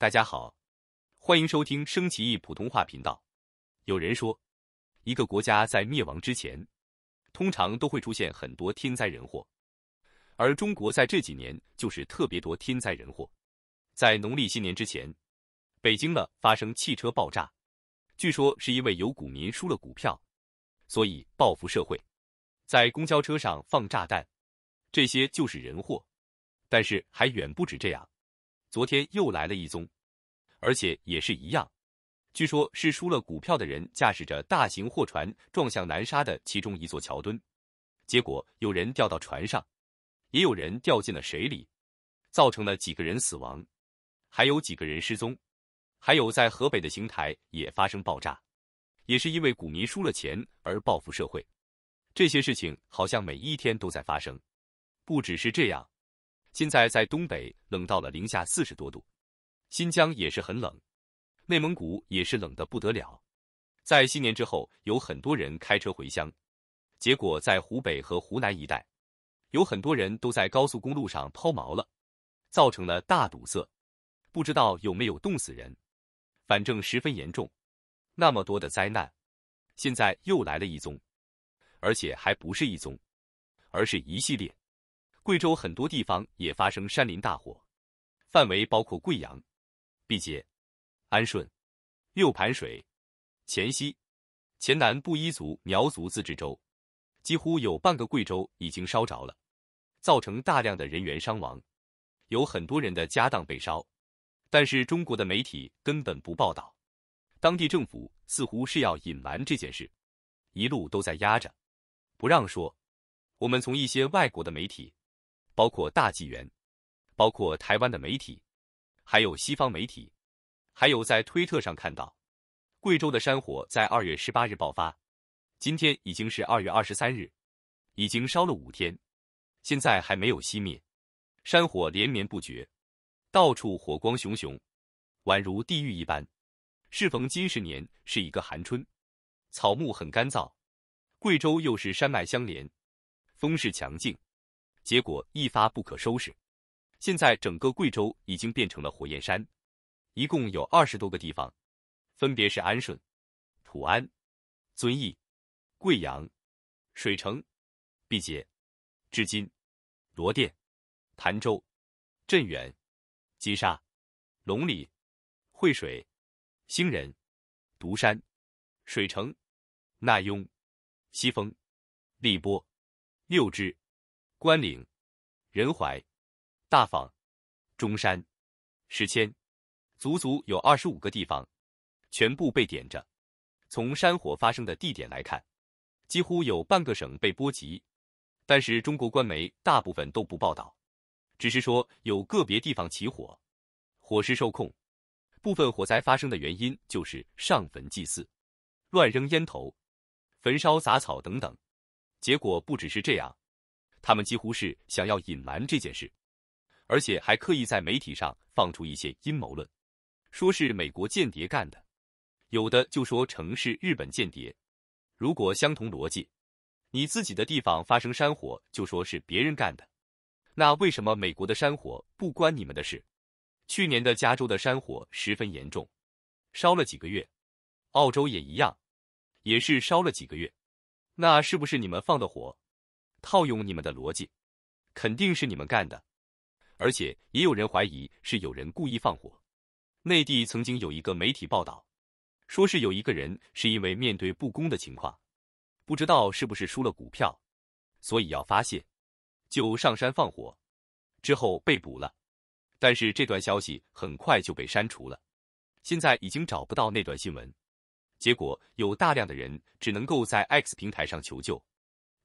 大家好，欢迎收听升旗义普通话频道。有人说，一个国家在灭亡之前，通常都会出现很多天灾人祸，而中国在这几年就是特别多天灾人祸。在农历新年之前，北京呢发生汽车爆炸，据说是因为有股民输了股票，所以报复社会，在公交车上放炸弹。这些就是人祸，但是还远不止这样。昨天又来了一宗，而且也是一样，据说是输了股票的人驾驶着大型货船撞向南沙的其中一座桥墩，结果有人掉到船上，也有人掉进了水里，造成了几个人死亡，还有几个人失踪，还有在河北的邢台也发生爆炸，也是因为股民输了钱而报复社会，这些事情好像每一天都在发生，不只是这样。现在在东北冷到了零下四十多度，新疆也是很冷，内蒙古也是冷的不得了。在新年之后，有很多人开车回乡，结果在湖北和湖南一带，有很多人都在高速公路上抛锚了，造成了大堵塞。不知道有没有冻死人，反正十分严重。那么多的灾难，现在又来了一宗，而且还不是一宗，而是一系列。贵州很多地方也发生山林大火，范围包括贵阳、毕节、安顺、六盘水、黔西、黔南布依族苗族自治州，几乎有半个贵州已经烧着了，造成大量的人员伤亡，有很多人的家当被烧，但是中国的媒体根本不报道，当地政府似乎是要隐瞒这件事，一路都在压着，不让说。我们从一些外国的媒体。包括大纪元，包括台湾的媒体，还有西方媒体，还有在推特上看到，贵州的山火在二月十八日爆发，今天已经是二月二十三日，已经烧了五天，现在还没有熄灭，山火连绵不绝，到处火光熊熊，宛如地狱一般。适逢金十年是一个寒春，草木很干燥，贵州又是山脉相连，风势强劲。结果一发不可收拾，现在整个贵州已经变成了火焰山，一共有二十多个地方，分别是安顺、普安、遵义、贵阳、水城、毕节、织金、罗甸、潭州、镇远、金沙、龙里、惠水、兴仁、独山、水城、纳雍、西峰、荔波、六枝。关岭、仁怀、大方、中山、石阡，足足有二十五个地方，全部被点着。从山火发生的地点来看，几乎有半个省被波及。但是中国官媒大部分都不报道，只是说有个别地方起火，火势受控。部分火灾发生的原因就是上坟祭祀、乱扔烟头、焚烧杂草等等。结果不只是这样。他们几乎是想要隐瞒这件事，而且还刻意在媒体上放出一些阴谋论，说是美国间谍干的，有的就说成是日本间谍。如果相同逻辑，你自己的地方发生山火就说是别人干的，那为什么美国的山火不关你们的事？去年的加州的山火十分严重，烧了几个月，澳洲也一样，也是烧了几个月，那是不是你们放的火？套用你们的逻辑，肯定是你们干的，而且也有人怀疑是有人故意放火。内地曾经有一个媒体报道，说是有一个人是因为面对不公的情况，不知道是不是输了股票，所以要发泄，就上山放火，之后被捕了。但是这段消息很快就被删除了，现在已经找不到那段新闻。结果有大量的人只能够在 X 平台上求救。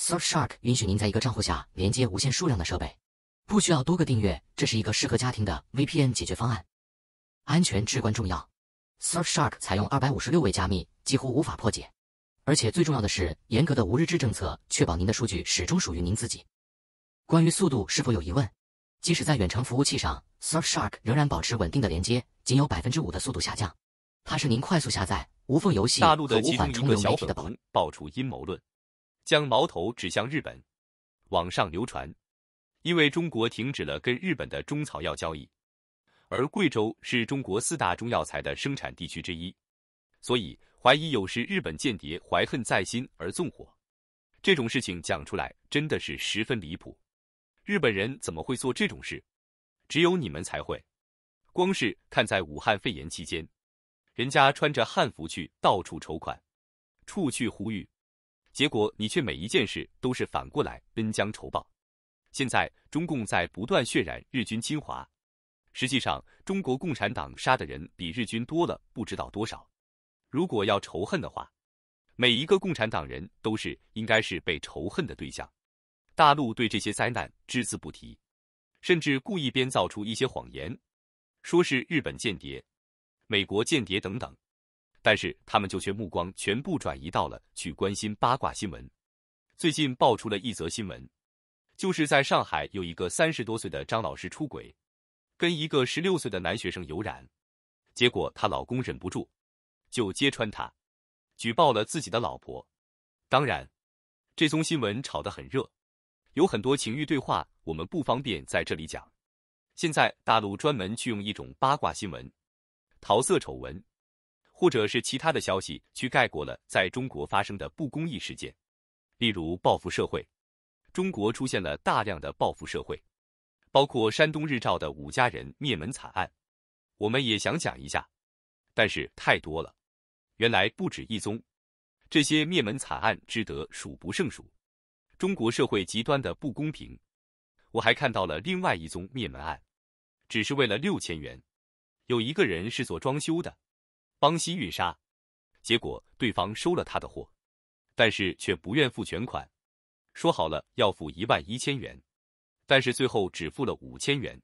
Surfshark 允许您在一个账户下连接无限数量的设备，不需要多个订阅，这是一个适合家庭的 VPN 解决方案。安全至关重要，Surfshark 采用二百五十六位加密，几乎无法破解。而且最重要的是，严格的无日志政策确保您的数据始终属于您自己。关于速度是否有疑问？即使在远程服务器上，Surfshark 仍然保持稳定的连接，仅有百分之五的速度下降。它是您快速下载、无缝游戏和无缓冲流媒体的保。爆出阴谋论。将矛头指向日本，网上流传，因为中国停止了跟日本的中草药交易，而贵州是中国四大中药材的生产地区之一，所以怀疑有是日本间谍怀恨在心而纵火。这种事情讲出来真的是十分离谱，日本人怎么会做这种事？只有你们才会。光是看在武汉肺炎期间，人家穿着汉服去到处筹款，处去呼吁。结果你却每一件事都是反过来恩将仇报。现在中共在不断渲染日军侵华，实际上中国共产党杀的人比日军多了不知道多少。如果要仇恨的话，每一个共产党人都是应该是被仇恨的对象。大陆对这些灾难只字不提，甚至故意编造出一些谎言，说是日本间谍、美国间谍等等。但是他们就却目光全部转移到了去关心八卦新闻。最近爆出了一则新闻，就是在上海有一个三十多岁的张老师出轨，跟一个十六岁的男学生有染，结果她老公忍不住就揭穿她，举报了自己的老婆。当然，这宗新闻炒得很热，有很多情欲对话，我们不方便在这里讲。现在大陆专门去用一种八卦新闻，桃色丑闻。或者是其他的消息去概括了在中国发生的不公义事件，例如报复社会。中国出现了大量的报复社会，包括山东日照的五家人灭门惨案。我们也想讲一下，但是太多了，原来不止一宗。这些灭门惨案值得数不胜数。中国社会极端的不公平。我还看到了另外一宗灭门案，只是为了六千元。有一个人是做装修的。帮西运沙，结果对方收了他的货，但是却不愿付全款。说好了要付一万一千元，但是最后只付了五千元。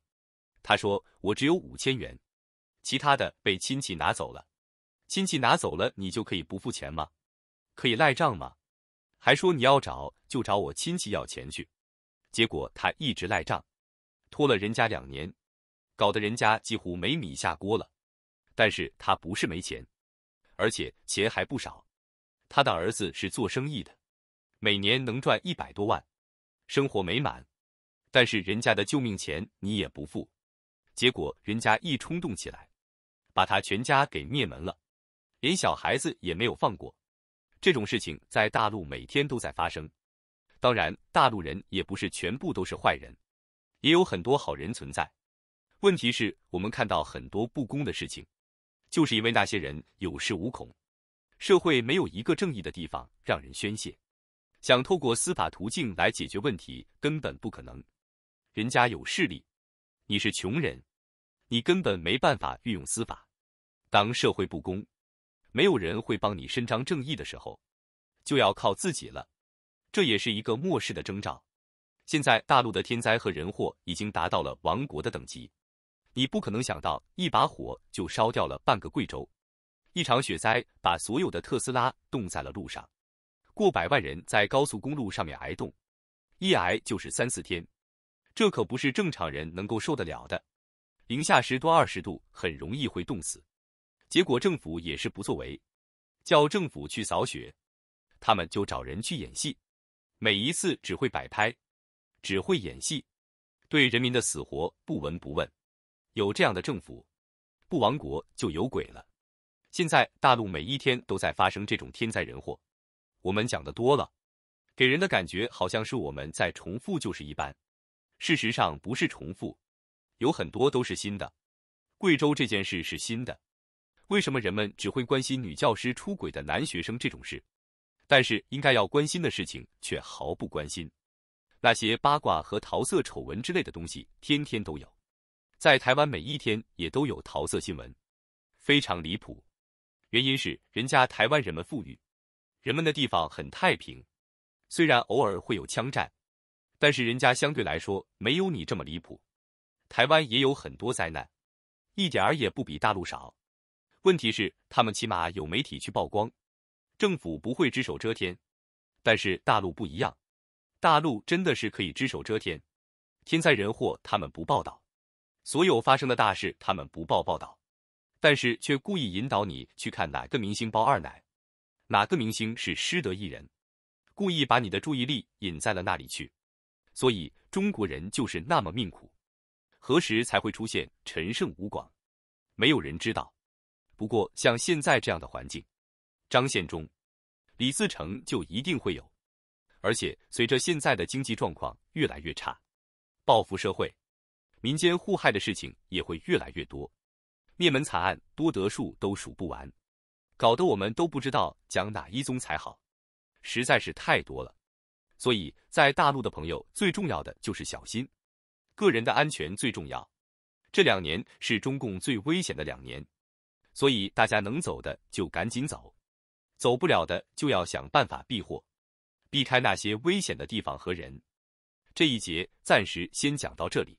他说：“我只有五千元，其他的被亲戚拿走了。”亲戚拿走了，你就可以不付钱吗？可以赖账吗？还说你要找就找我亲戚要钱去。结果他一直赖账，拖了人家两年，搞得人家几乎没米下锅了。但是他不是没钱，而且钱还不少。他的儿子是做生意的，每年能赚一百多万，生活美满。但是人家的救命钱你也不付，结果人家一冲动起来，把他全家给灭门了，连小孩子也没有放过。这种事情在大陆每天都在发生。当然，大陆人也不是全部都是坏人，也有很多好人存在。问题是我们看到很多不公的事情。就是因为那些人有恃无恐，社会没有一个正义的地方让人宣泄，想透过司法途径来解决问题根本不可能。人家有势力，你是穷人，你根本没办法运用司法。当社会不公，没有人会帮你伸张正义的时候，就要靠自己了。这也是一个末世的征兆。现在大陆的天灾和人祸已经达到了亡国的等级。你不可能想到一把火就烧掉了半个贵州，一场雪灾把所有的特斯拉冻在了路上，过百万人在高速公路上面挨冻，一挨就是三四天，这可不是正常人能够受得了的，零下十多二十度很容易会冻死，结果政府也是不作为，叫政府去扫雪，他们就找人去演戏，每一次只会摆拍，只会演戏，对人民的死活不闻不问。有这样的政府，不亡国就有鬼了。现在大陆每一天都在发生这种天灾人祸，我们讲的多了，给人的感觉好像是我们在重复，就是一般。事实上不是重复，有很多都是新的。贵州这件事是新的，为什么人们只会关心女教师出轨的男学生这种事，但是应该要关心的事情却毫不关心？那些八卦和桃色丑闻之类的东西，天天都有。在台湾每一天也都有桃色新闻，非常离谱。原因是人家台湾人们富裕，人们的地方很太平，虽然偶尔会有枪战，但是人家相对来说没有你这么离谱。台湾也有很多灾难，一点儿也不比大陆少。问题是他们起码有媒体去曝光，政府不会只手遮天。但是大陆不一样，大陆真的是可以只手遮天，天灾人祸他们不报道。所有发生的大事，他们不报报道，但是却故意引导你去看哪个明星包二奶，哪个明星是失德艺人，故意把你的注意力引在了那里去。所以中国人就是那么命苦，何时才会出现陈胜吴广？没有人知道。不过像现在这样的环境，张献忠、李自成就一定会有。而且随着现在的经济状况越来越差，报复社会。民间互害的事情也会越来越多，灭门惨案多得数都数不完，搞得我们都不知道讲哪一宗才好，实在是太多了。所以在大陆的朋友最重要的就是小心，个人的安全最重要。这两年是中共最危险的两年，所以大家能走的就赶紧走，走不了的就要想办法避祸，避开那些危险的地方和人。这一节暂时先讲到这里。